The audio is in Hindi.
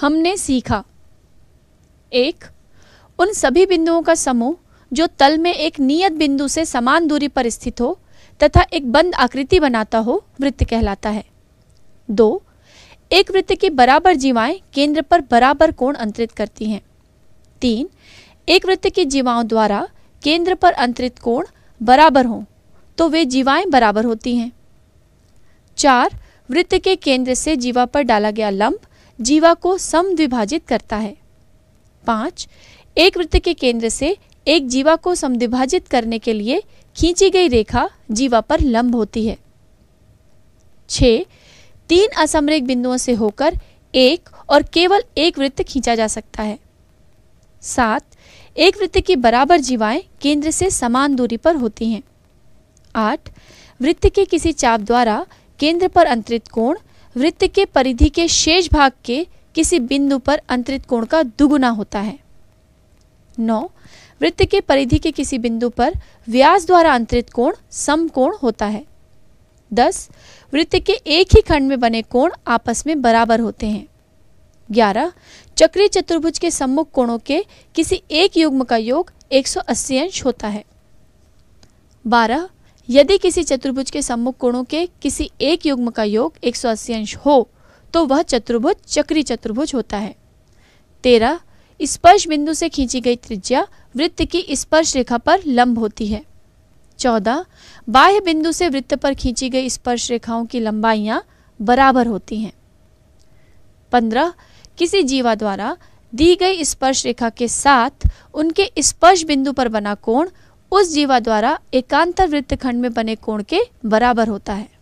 हमने सीखा एक उन सभी बिंदुओं का समूह जो तल में एक नियत बिंदु से समान दूरी पर स्थित हो तथा एक बंद आकृति बनाता हो वृत्त कहलाता है दो एक वृत्त की बराबर जीवाएं केंद्र पर बराबर कोण अंतरित करती हैं तीन एक वृत्त की जीवाओं द्वारा केंद्र पर अंतरित कोण बराबर हों तो वे जीवाएं बराबर होती हैं चार वृत्त के केंद्र से जीवा पर डाला गया लंब जीवा को समद्विभाजित करता है पाँच एक वृत्त के केंद्र से एक जीवा को समद्विभाजित करने के लिए खींची गई रेखा जीवा पर लंब होती है छ तीन असमरिक बिंदुओं से होकर एक और केवल एक वृत्त खींचा जा सकता है सात एक वृत्त की बराबर जीवाएं केंद्र से समान दूरी पर होती हैं आठ वृत्त के किसी चाप द्वारा केंद्र पर अंतरित कोण वृत्त के परिधि के शेष भाग के किसी बिंदु पर अंतरित कोण का दुगुना होता है नौ वृत्त के परिधि के किसी बिंदु पर व्यास द्वारा अंतरित कोण समकोण होता है दस वृत्त के एक ही खंड में बने कोण आपस में बराबर होते हैं ग्यारह चक्रीय चतुर्भुज के सम्मुख कोणों के किसी एक युग्म का योग 180 अंश होता है बारह यदि किसी चतुर्भुज के सम्मुख कोणों के किसी एक युग्म का योग 180 अंश हो तो वह चतुर्भुज चक्री चतुर्भुज होता है तेरह स्पर्श बिंदु से खींची गई त्रिज्या वृत्त की स्पर्श रेखा पर लंब होती है चौदह बाह्य बिंदु से वृत्त पर खींची गई स्पर्श रेखाओं की लंबाइयां बराबर होती हैं पंद्रह किसी जीवा द्वारा दी गई स्पर्श रेखा के साथ उनके स्पर्श बिंदु पर बना कोण उस जीवा द्वारा एकांतर वृत्त खंड में बने कोण के बराबर होता है